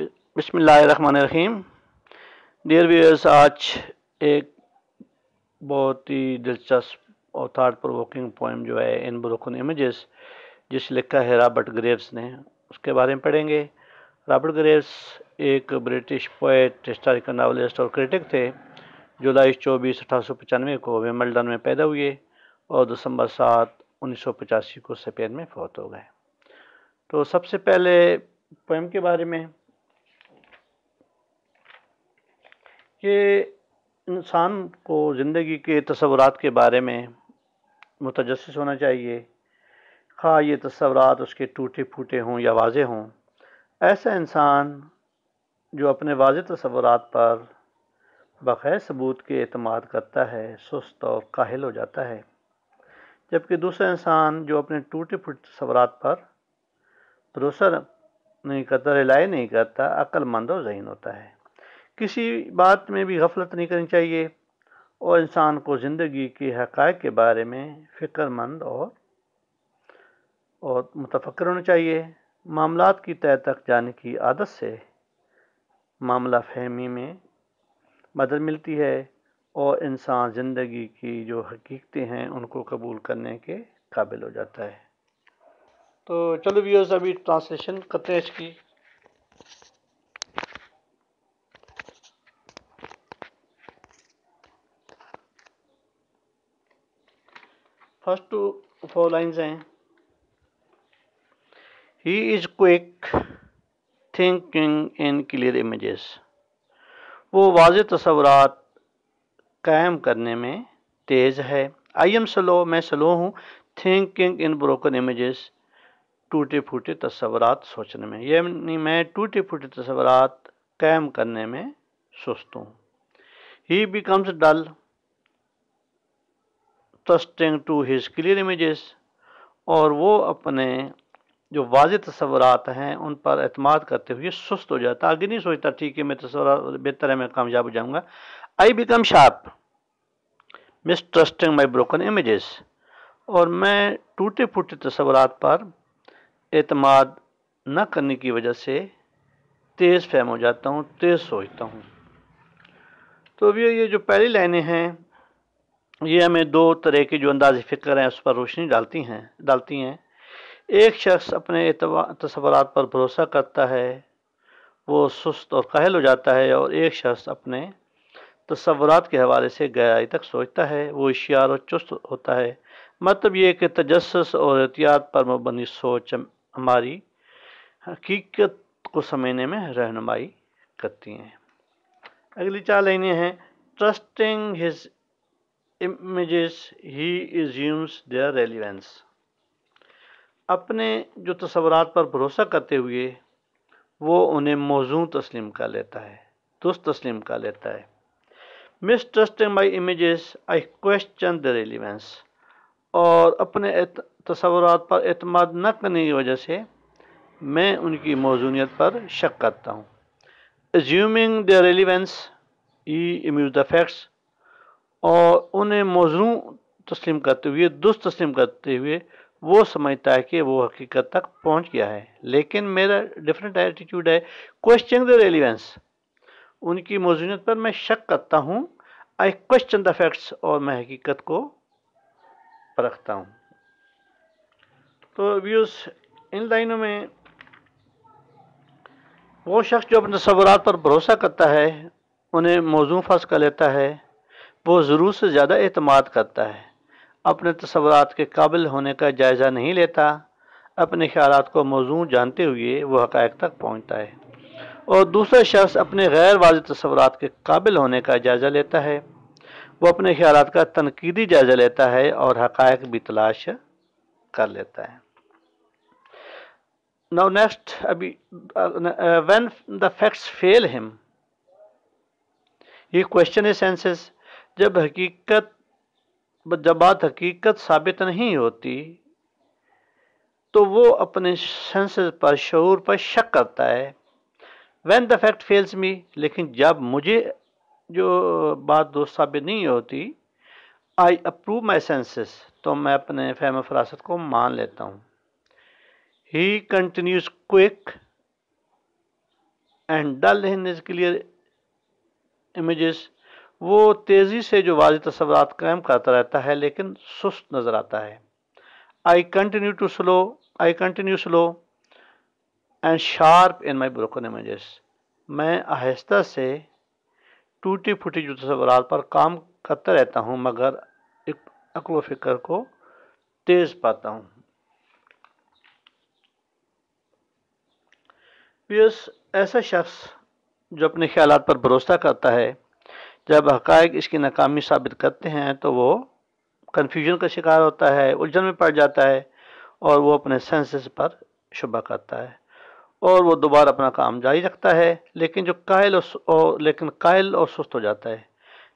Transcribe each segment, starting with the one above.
बिसमीम dear viewers आज एक बहुत ही दिलचस्प और थाट प्रोवोकिंग पोइम जो है इन ब्रोकन इमेजेस जिस लिखा है रॉबर्ट ग्रेव्स ने उसके बारे में पढ़ेंगे रॉबर्ट ग्रेव्स एक ब्रिटिश पोइट हिस्टोरिकल नावलिस्ट और क्रिटिक थे जुलाई चौबीस अठारह को विमल्डन में पैदा हुए और दिसंबर सात उन्नीस को स्पेन में फौत हो गए तो सबसे पहले पोइम के बारे में कि इंसान को ज़िंदगी के तसव्वुरात के बारे में मुतजस होना चाहिए खा ये तसव्वुरात उसके टूटे फूटे हों या वाज हों ऐसा इंसान जो अपने वाज तसव्वुरात पर बैर सबूत के अतमाद करता है सुस्त और काहिल हो जाता है जबकि दूसरा इंसान जो अपने टूटे फूटे तस्वर पर भरोसा नहीं करता रिलाई नहीं करता अक्लमंद और ज़हन होता है किसी बात में भी गफलत नहीं करनी चाहिए और इंसान को ज़िंदगी के हक़ के बारे में फ़िक्रमंद और और मुतफ़र होना चाहिए मामला की तय तक जाने की आदत से मामला फहमी में मदद मिलती है और इंसान ज़िंदगी की जो हकीकतें हैं उनको कबूल करने के काबिल हो जाता है तो चलो व्यूज़ अभी ट्रांसलेशन करते हैं इसकी फर्स्ट टू फोर लाइन्स हैं he is quick thinking in clear images वो वाज तस्वरत कायम करने में तेज़ है आई एम स्लो मैं स्लो हूँ थिंकिंग इन ब्रोकन इमेजेस टूटे फूटे तस्वरत सोचने में यानी मैं टूटे फूटे तस्वरत कायम करने में सोचता हूँ he becomes dull trusting to his clear images और वो अपने जो वाज तस्वरत हैं उन पर अतमाद करते हुए सुस्त हो जाता आगे नहीं सोचता ठीक है मैं तस्वर बेहतर है मैं कामयाब हो जाऊँगा I become sharp mistrusting my broken images और मैं टूटे फूटे तस्वरत पर अतमाद न करने की वजह से तेज़ फहम हो जाता हूँ तेज़ सोचता हूँ तो भैया ये जो पहली लाइनें हैं ये हमें दो तरह की जो अंदाज फ़िक्र हैं उस पर रोशनी डालती हैं डालती हैं एक शख्स अपने तस्वरत पर भरोसा करता है वो सुस्त और काहल हो जाता है और एक शख्स अपने तस्वरत के हवाले से गहराई तक सोचता है वो होशियार और चुस्त होता है मतलब ये कि तजस और एहतियात पर मबनी सोच हमारी हकीकत को समझने में रहनुमाई करती हैं अगली चार लाइनें हैं trusting his images he assumes their relevance अपने जो तस्वरत पर भरोसा करते हुए वो उन्हें मौजू तस्लीम कर लेता है दुरुस्त तस्लीम कर लेता है mistrusting my images I question the relevance और अपने तस्वरत पर अतमाद न करने की वजह से मैं उनकी मौजूनीत पर शक करता हूँ assuming the relevance he assumes the facts और उन्हें मौजू तस्लीम करते हुए दुरुस्त तस्लीम करते हुए वो समझता है कि वो हकीकत तक पहुंच गया है लेकिन मेरा डिफरेंट एटीट्यूड है क्वेश्चन द रेलिवेंस उनकी मौजूदत पर मैं शक करता हूँ आई क्वेश्चन द फैक्ट्स और मैं हकीकत को परखता हूँ तो व्यूज़ इन लाइनों में वो शख्स जो अपने तस्वरत पर भरोसा करता है उन्हें मौजू फर्ज कर लेता है वो ज़रूर से ज़्यादा अतमाद करता है अपने तस्वरत के काबिल होने का जायज़ा नहीं लेता अपने ख्याल को मौजू जानते हुए वह हक़ तक पहुँचता है और दूसरा शख्स अपने गैर वाज तस्वरत के काबिल होने का जायज़ा लेता है वह अपने ख्याल का तनकीदी जायज़ा लेता है और हक़ भी तलाश कर लेता है नाउ नेक्स्ट अभी when the facts fail him he question his senses जब हकीकत जब बात हकीकत साबित नहीं होती तो वो अपने सेंसेस पर शूर पर शक करता है when the fact fails me लेकिन जब मुझे जो बात दोस्त साबित नहीं होती आई अप्रूव माई सेंसेस तो मैं अपने फैम फरासत को मान लेता हूँ he continues quick and dull in his clear images वो तेज़ी से जो वाज तस्वर कायम करता रहता है लेकिन सुस्त नज़र आता है I continue to slow I continue slow and sharp in my broken images मैं आहिस्ता से टूटी फूटी जो तस्वर पर काम करता रहता हूँ मगर अकल फ़िक्र को तेज़ पाता हूँ यस ऐसा शख्स जो अपने ख्याल पर भरोसा करता है जब हकायक इसकी नाकामी साबित करते हैं तो वो कन्फ्यूजन का शिकार होता है उलझन में पड़ जाता है और वो अपने सेंसेस पर शुबा करता है और वो दोबारा अपना काम जारी रखता है लेकिन जो कायल और लेकिन कायल और सुस्त हो जाता है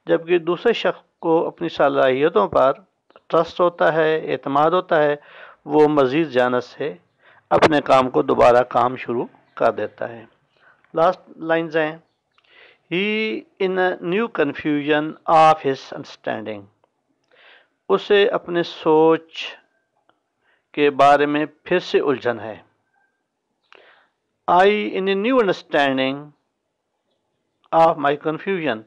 जबकि दूसरे शख्स को अपनी सलाहियतों पर ट्रस्ट होता है अतमाद होता है वो मज़ीद जानत से अपने काम को दोबारा काम शुरू कर देता है लास्ट लाइन्स हैं he in new confusion of his understanding उसे अपने सोच के बारे में फिर से उलझन है I in a new understanding of my confusion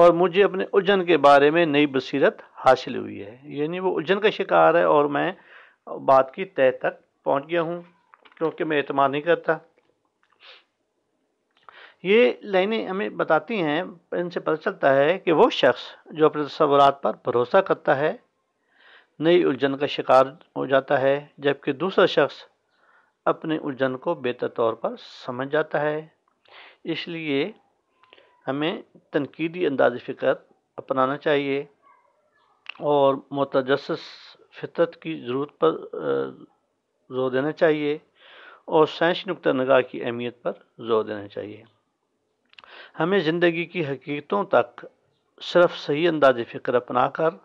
और मुझे अपने उलझन के बारे में नई बसीरत हासिल हुई है यानी वो उलझन का शिकार है और मैं बात की तय तक पहुंच गया हूं क्योंकि मैं अतमान नहीं करता ये लाइनें हमें बताती हैं इनसे पता चलता है कि वो शख्स जो अपने तस्वरत पर भरोसा करता है नई उलझन का शिकार हो जाता है जबकि दूसरा शख्स अपने उलझन को बेहतर तौर पर समझ जाता है इसलिए हमें तनकीदी अंदाज फ़िक्र अपनाना चाहिए और मतजस फितरत की ज़रूरत पर ज़ोर देना चाहिए और साइंस नुक़ नगाह की अहमियत पर ज़ोर देना चाहिए हमें ज़िंदगी की हकीकतों तक सिर्फ सही अंदाज फ़िक्र अपना कर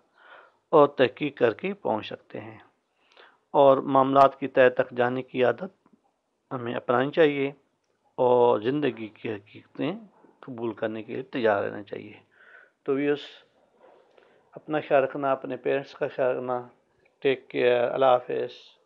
और तहकीक करके पहुँच सकते हैं और मामला की तय तक जाने की आदत हमें अपनानी चाहिए और ज़िंदगी की हकीकतें कबूल करने के लिए तैयार रहना चाहिए तो व्यूस अपना ख्याल रखना अपने पेरेंट्स का ख्याल रखना टेक केयर अल्लाह हाफ